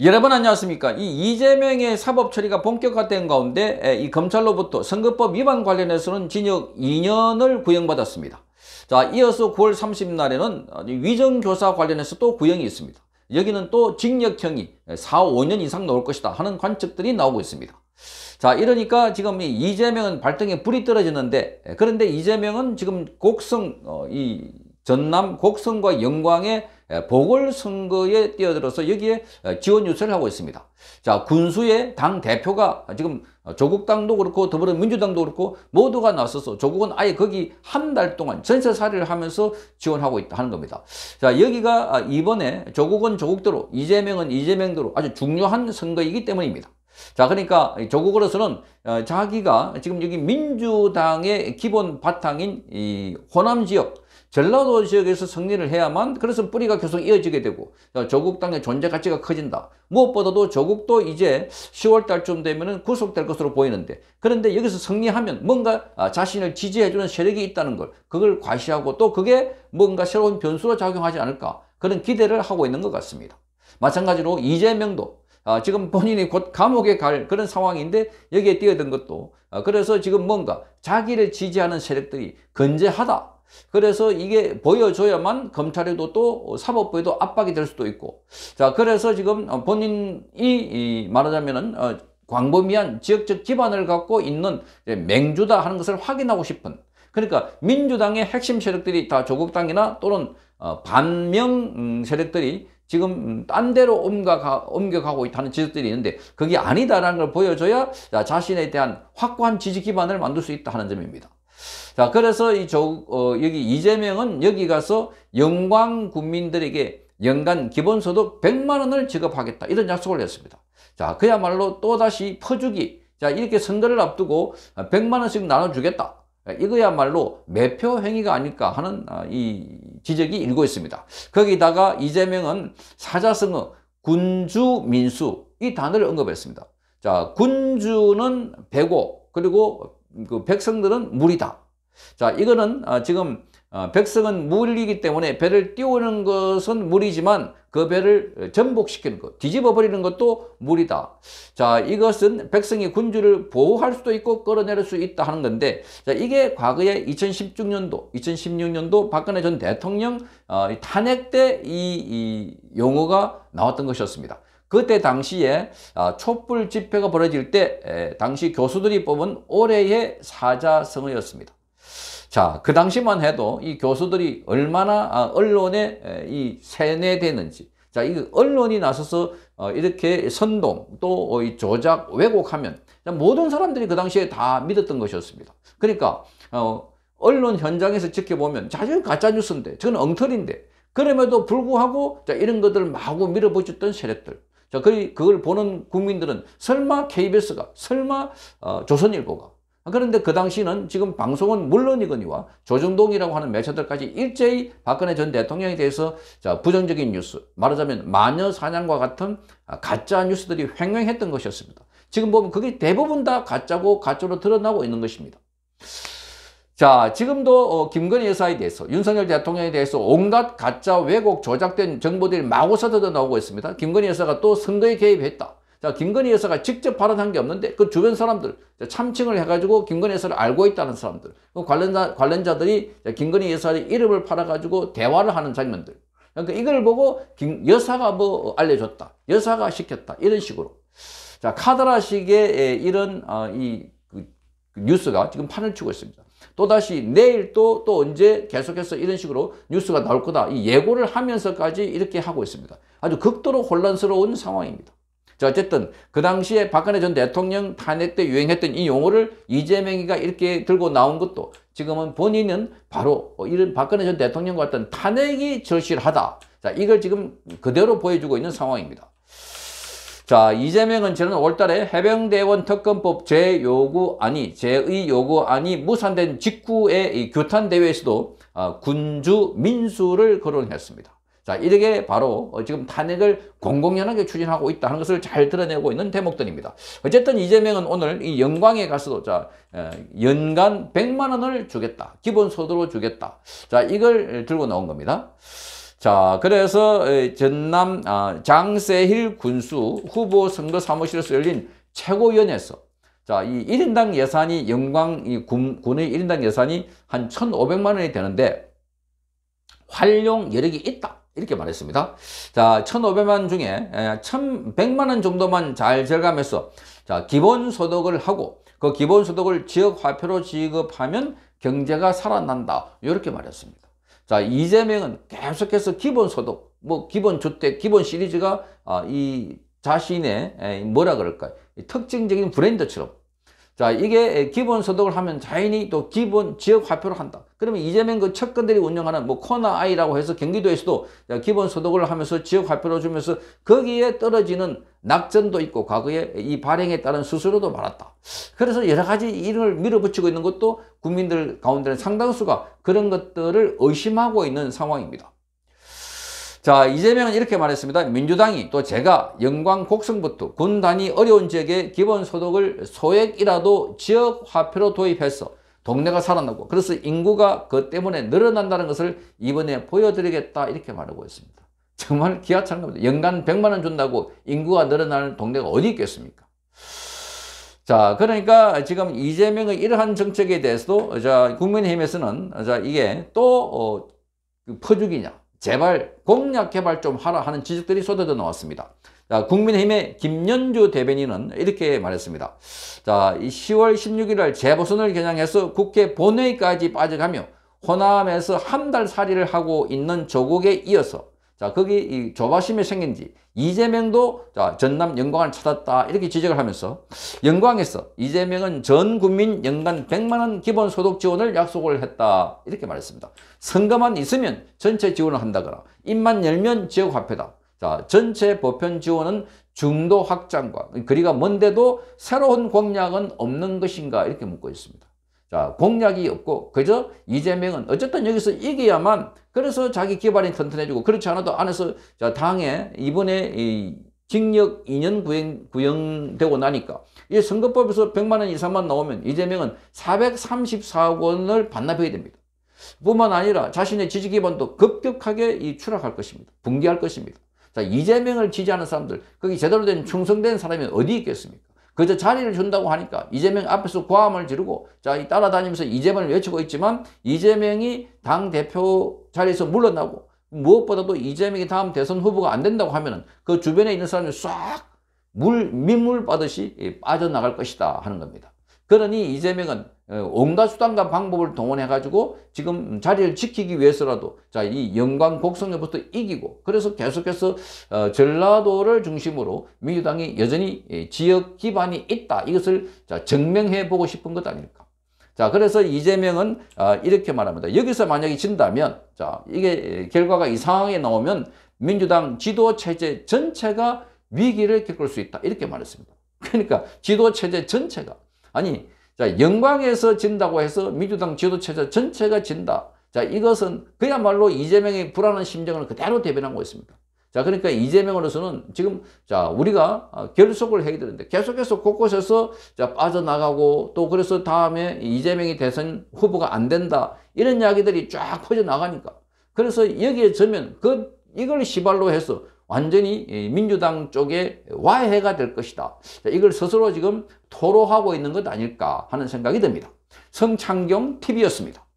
여러분 안녕하십니까 이 이재명의 사법처리가 본격화된 가운데 이 검찰로부터 선거법 위반 관련해서는 징역 2년을 구형받았습니다 자 이어서 9월 30일날에는 위정교사 관련해서 또 구형이 있습니다 여기는 또 징역형이 4, 5년 이상 나올 것이다 하는 관측들이 나오고 있습니다 자 이러니까 지금 이재명은 발등에 불이 떨어지는데 그런데 이재명은 지금 곡성 어, 이 전남 곡성과 영광의 보궐선거에 뛰어들어서 여기에 지원 유세를 하고 있습니다. 자 군수의 당 대표가 지금 어, 조국당도 그렇고 더불어민주당도 그렇고 모두가 나서서 조국은 아예 거기 한 달 동안 전세살이를 하면서 지원하고 있다 하는 겁니다. 자 여기가 아, 이번에 조국은 조국대로 이재명은 이재명대로 아주 중요한 선거이기 때문입니다. 자 그러니까 조국으로서는 어, 자기가 지금 여기 민주당의 기본 바탕인 이 호남 지역 전라도 지역에서 승리를 해야만 그래서 뿌리가 계속 이어지게 되고 조국 당의 존재 가치가 커진다. 무엇보다도 조국도 이제 10월 달쯤 되면 구속될 것으로 보이는데 그런데 여기서 승리하면 뭔가 아, 자신을 지지해주는 세력이 있다는 걸 그걸 과시하고 또 그게 뭔가 새로운 변수로 작용하지 않을까 그런 기대를 하고 있는 것 같습니다. 마찬가지로 이재명도 아, 지금 본인이 곧 감옥에 갈 그런 상황인데 여기에 뛰어든 것도 아, 그래서 지금 뭔가 자기를 지지하는 세력들이 건재하다 그래서 이게 보여줘야만 검찰에도 또 사법부에도 압박이 될 수도 있고 자 그래서 지금 어, 본인이 말하자면은 어, 광범위한 지역적 기반을 갖고 있는 맹주다 하는 것을 확인하고 싶은 그러니까 민주당의 핵심 세력들이 다 조국당이나 또는 어, 반명 음, 세력들이 지금 딴 데로 옮겨가, 옮겨가고 있다는 지적들이 있는데 그게 아니다라는 걸 보여줘야 자신에 대한 확고한 지지 기반을 만들 수 있다는 하 점입니다. 자, 그래서 이 조, 어, 여기 이재명은 여기 가서 영광 국민들에게 연간 기본소득 100만 원을 지급하겠다. 이런 약속을 했습니다. 자, 그야말로 또다시 퍼주기. 자, 이렇게 선거를 앞두고 100만 원씩 나눠주겠다. 이거야말로 매표 행위가 아닐까 하는 아, 이 지적이 일고 있습니다. 거기다가 이재명은 사자성어 군주민수 이 단어를 언급했습니다. 자, 군주는 배고 그리고 그 백성들은 물이다. 자, 이거는 어, 지금 어, 백성은 물이기 때문에 배를 띄우는 것은 물이지만 그 배를 전복시키는 것, 뒤집어 버리는 것도 물이다. 자, 이것은 백성이 군주를 보호할 수도 있고 끌어내릴 수 있다 하는 건데, 자, 이게 과거에 2016년도, 2016년도 박근혜 전 대통령 어, 탄핵 때이 이 용어가 나왔던 것이었습니다. 그때 당시에 촛불 집회가 벌어질 때 당시 교수들이 뽑은 올해의 사자성어였습니다. 자, 그 당시만 해도 이 교수들이 얼마나 아, 언론에 이 세뇌되는지. 자, 이 언론이 나서서 어, 이렇게 선동 또 어, 조작 왜곡하면 모든 사람들이 그 당시에 다 믿었던 것이었습니다. 그러니까 어, 언론 현장에서 지켜보면 자주 가짜 뉴스인데 저건 엉터리인데 그럼에도 불구하고 이런 것들 마구 밀어붙였던 세력들. 자, 그걸 보는 국민들은 설마 KBS가, 설마 조선일보가, 그런데 그 당시는 지금 방송은 물론이거니와 조중동이라고 하는 매체들까지 일제히 박근혜 전 대통령에 대해서 부정적인 뉴스, 말하자면 마녀 사냥과 같은 가짜 뉴스들이 횡행했던 것이었습니다. 지금 보면 그게 대부분 다 가짜고 가짜로 드러나고 있는 것입니다. 자, 지금도 어, 김건희 여사에 대해서, 윤석열 대통령에 대해서 온갖 가짜 왜곡 조작된 정보들이 마구 서들어 나오고 있습니다. 김건희 여사가 또 선거에 개입했다. 자, 김건희 여사가 직접 발언한 게 없는데 그 주변 사람들 참칭을 해가지고 김건희 여사를 알고 있다는 사람들 그 관련자, 관련자들이 김건희 여사의 이름을 팔아가지고 대화를 하는 장면들 그러니까 이걸 보고 김, 여사가 뭐 알려줬다 여사가 시켰다 이런 식으로 자 카드라식의 이런 어, 이 그, 그 뉴스가 지금 판을 치고 있습니다 또다시 내일 또또 또 언제 계속해서 이런 식으로 뉴스가 나올 거다 이 예고를 하면서까지 이렇게 하고 있습니다 아주 극도로 혼란스러운 상황입니다 자, 어쨌든 그 당시에 박근혜 전 대통령 탄핵 때 유행했던 이 용어를 이재명이가 이렇게 들고 나온 것도 지금은 본인은 바로 이런 박근혜 전 대통령과 같은 탄핵이 절실하다. 자, 이걸 지금 그대로 보여주고 있는 상황입니다. 자, 이재명은 지난 월달에 해병대원 특검법 제요구안이, 제의요구안이 무산된 직후에 이 규탄대회에서도 아, 군주 민수를 거론했습니다. 자, 이렇게 바로 어, 지금 탄핵을 공공연하게 추진하고 있다는 것을 잘 드러내고 있는 대목들입니다. 어쨌든 이재명은 오늘 이 영광에 가서도 자, 어, 연간 100만 원을 주겠다. 기본소득으로 주겠다. 자, 이걸 들고 나온 겁니다. 자, 그래서 어, 전남 아, 장세힐 군수 후보 선거 사무실에서 열린 최고위원회에서 자, 이 1인당 예산이 영광 이 군, 군의 1인당 예산이 한 1,500만 원이 되는데 활용 여력이 있다. 이렇게 말했습니다. 자, 1,500만 중에 1,100만 예, 원 정도만 잘 절감해서 자, 기본 소득을 하고 그 기본 소득을 지역 화폐로 지급하면 경제가 살아난다. 이렇게 말했습니다. 자, 이재명은 계속해서 기본 소득, 뭐 기본 주택, 기본 시리즈가 아, 이 자신의 예, 뭐라 그럴까요? 특징적인 브랜드처럼 자 이게 기본소득을 하면 자연히 또 기본 지역 화표를 한다. 그러면 이재명 그척근들이 운영하는 뭐 코나 아이라고 해서 경기도에서도 기본소득을 하면서 지역 화표를 주면서 거기에 떨어지는 낙전도 있고 과거에 이 발행에 따른 수수료도 많았다. 그래서 여러 가지 이름을 밀어붙이고 있는 것도 국민들 가운데는 상당수가 그런 것들을 의심하고 있는 상황입니다. 자 이재명은 이렇게 말했습니다. 민주당이 또 제가 영광 곡성부터 군단이 어려운 지역에 기본소득을 소액이라도 지역 화폐로 도입해서 동네가 살아나고 그래서 인구가 그 때문에 늘어난다는 것을 이번에 보여드리겠다 이렇게 말하고 있습니다. 정말 기아찬 겁니다. 연간 100만 원 준다고 인구가 늘어나는 동네가 어디 있겠습니까? 자, 그러니까 지금 이재명의 이러한 정책에 대해서도 자, 국민의힘에서는 자, 이게 또 어, 그 퍼주기냐 제발 공약 개발 좀 하라 하는 지적들이 쏟아져 나왔습니다. 자, 국민의힘의 김연주 대변인은 이렇게 말했습니다. 자, 10월 16일 날 재보선을 겨냥해서 국회 본회의까지 빠져가며 호남에서 한 달 살이를 하고 있는 조국에 이어서 자, 거기 이 조바심이 생긴지 이재명도 자, 전남 영광을 찾았다 이렇게 지적을 하면서 영광에서 이재명은 전 국민 연간 100만 원 기본 소득 지원을 약속을 했다 이렇게 말했습니다. 선거만 있으면 전체 지원을 한다거나 입만 열면 지역 화폐다. 자, 전체 보편 지원은 중도 확장과 그리가뭔데도 새로운 공약은 없는 것인가 이렇게 묻고 있습니다. 자, 공약이 없고, 그저 이재명은 어쨌든 여기서 이겨야만, 그래서 자기 기발이 튼튼해지고, 그렇지 않아도 안에서, 자, 당에 이번에 이 징역 2년 구형, 구형되고 나니까, 이 선거법에서 100만원 이상만 나오면 이재명은 434억 원을 반납해야 됩니다. 뿐만 아니라 자신의 지지 기반도 급격하게 이 추락할 것입니다. 붕괴할 것입니다. 자, 이재명을 지지하는 사람들, 거기 제대로 된 충성된 사람이 어디 있겠습니까? 그저 자리를 준다고 하니까 이재명 앞에서 고함을 지르고 자 따라다니면서 이재명을 외치고 있지만 이재명이 당 대표 자리에서 물러나고 무엇보다도 이재명이 다음 대선 후보가 안 된다고 하면은 그 주변에 있는 사람이 싹물 민물 빠듯이 빠져나갈 것이다 하는 겁니다. 그러니 이재명은 어, 온갖 수단과 방법을 동원해가지고 지금 자리를 지키기 위해서라도 자 이 영광 곡성에부터 이기고 그래서 계속해서 어, 전라도를 중심으로 민주당이 여전히 예, 지역 기반이 있다 이것을 자, 증명해 보고 싶은 것아닐까자 그래서 이재명은 어, 아, 이렇게 말합니다. 여기서 만약에 진다면 자 이게 예, 결과가 이 상황에 나오면 민주당 지도체제 전체가 위기를 겪을 수 있다 이렇게 말했습니다. 그러니까 지도체제 전체가 아니 자 영광에서 진다고 해서 민주당 지도체제 전체가 진다. 자 이것은 그야말로 이재명의 불안한 심정을 그대로 대변하고 있습니다. 자 그러니까 이재명으로서는 지금 자 우리가 어, 결속을 해야 되는데 계속해서 곳곳에서 자 빠져나가고 또 그래서 다음에 이재명이 대선 후보가 안 된다 이런 이야기들이 쫙 퍼져나가니까 그래서 여기에 저면 그 이걸 시발로 해서 완전히 민주당 쪽에 와해가 될 것이다. 이걸 스스로 지금 토로하고 있는 것 아닐까 하는 생각이 듭니다. 성창경 TV였습니다.